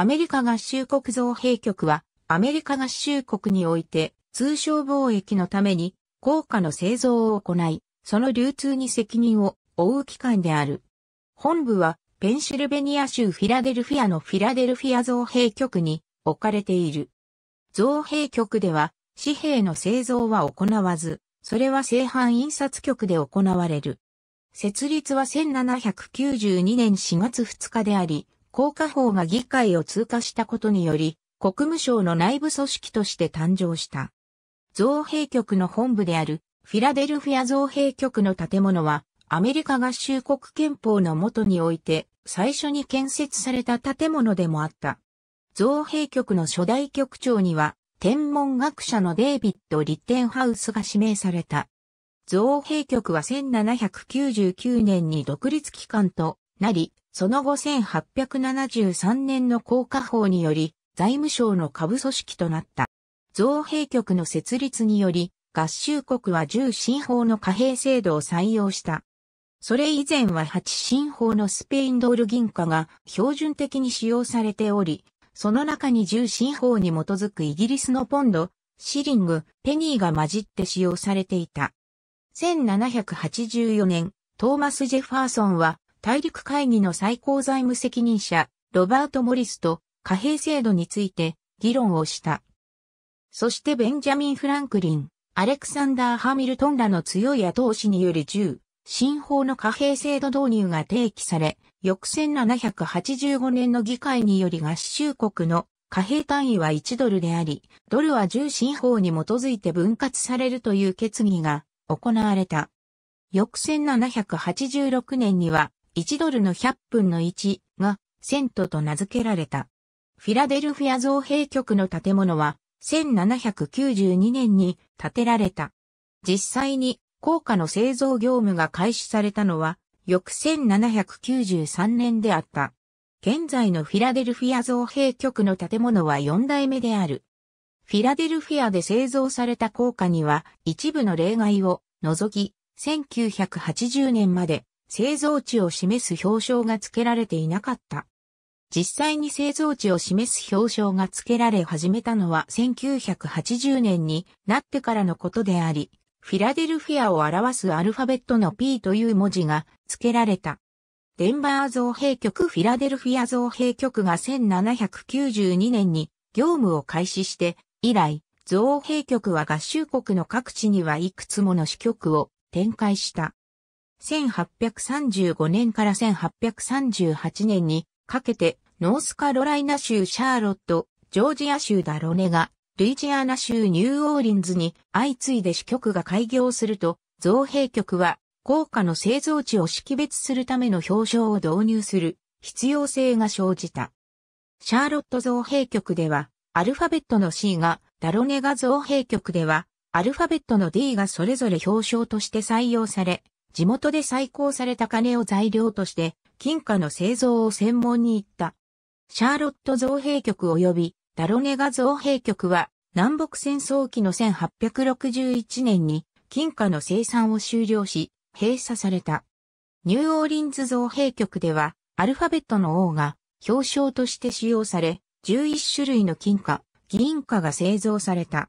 アメリカ合衆国造幣局は、アメリカ合衆国において、通商貿易のために、硬貨の製造を行い、その流通に責任を負う機関である。本部は、ペンシルベニア州フィラデルフィアのフィラデルフィア造幣局に置かれている。造幣局では、紙幣の製造は行わず、それは製版印刷局で行われる。設立は1792年4月2日であり、効家法が議会を通過したことにより、国務省の内部組織として誕生した。造幣局の本部であるフィラデルフィア造幣局の建物はアメリカ合衆国憲法の下において最初に建設された建物でもあった。造幣局の初代局長には天文学者のデイビッド・リッテンハウスが指名された。造幣局は1799年に独立機関となり、その後1873年の降下法により、財務省の下部組織となった。造幣局の設立により、合衆国は10新法の貨幣制度を採用した。それ以前は8新法のスペインドール銀貨が標準的に使用されており、その中に10新法に基づくイギリスのポンド、シリング、ペニーが混じって使用されていた。1784年、トーマス・ジェファーソンは大陸会議の最高財務責任者、ロバート・モリスと貨幣制度について議論をした。そしてベンジャミン・フランクリン、アレクサンダー・ハミルトンらの強い後押しにより10、新法の貨幣制度導入が提起され、翌1785年の議会により合衆国の貨幣単位は1ドルであり、ドルは銃。新法に基づいて分割されるという決議が行われた。翌1786年には1ドルの100分の1がセントと名付けられた。フィラデルフィア造幣局の建物は1792年に建てられた。実際に硬貨の製造業務が開始されたのは翌1793年であった。現在のフィラデルフィア造幣局の建物は4代目である。フィラデルフィアで製造された硬貨には一部の例外を除き1980年まで製造地を示す表彰が付けられていなかった。実際に製造地を示す表彰が付けられ始めたのは1980年になってからのことであり、フィラデルフィアを表すアルファベットの P という文字が付けられた。デンバー造幣局フィラデルフィア造幣局が1792年に業務を開始して以来、造幣局は合衆国の各地にはいくつもの支局を展開した。1835年から1838年にかけてノースカロライナ州シャーロット、ジョージア州ダロネガ、ルイジアナ州ニューオーリンズに相次いで支局が開業すると、造幣局は効果の製造地を識別するための表彰を導入する必要性が生じた。シャーロット造幣局では、アルファベットの C が、ダロネガ造幣局では、アルファベットの D がそれぞれ表彰として採用され、地元で採興された金を材料として、金貨の製造を専門に行った。シャーロット造幣局及びダロネガ造幣局は、南北戦争期の1861年に金貨の生産を終了し、閉鎖された。ニューオーリンズ造幣局では、アルファベットの O が表彰として使用され、11種類の金貨、銀貨が製造された。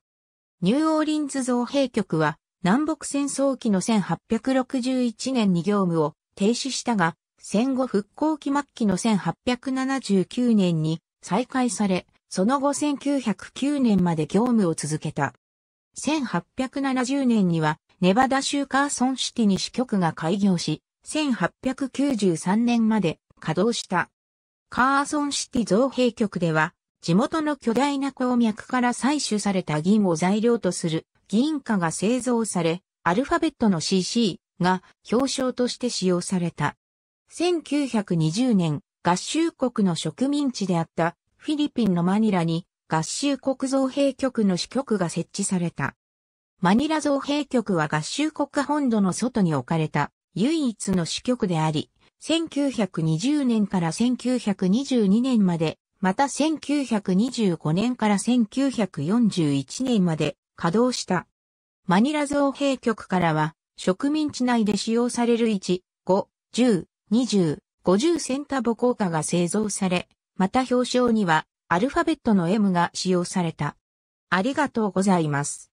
ニューオーリンズ造幣局は、南北戦争期の1861年に業務を停止したが、戦後復興期末期の1879年に再開され、その後1909年まで業務を続けた。1870年には、ネバダ州カーソンシティに支局が開業し、1893年まで稼働した。カーソンシティ造幣局では、地元の巨大な鉱脈から採取された銀を材料とする銀貨が製造され、アルファベットの CC が表彰として使用された。1920年、合衆国の植民地であったフィリピンのマニラに合衆国造幣局の支局が設置された。マニラ造幣局は合衆国本土の外に置かれた唯一の支局であり、1920年から1922年まで、また1925年から1941年まで稼働した。マニラ造幣局からは、植民地内で使用される1、5、10、20、50センタボ硬貨が製造され、また表彰にはアルファベットの M が使用された。ありがとうございます。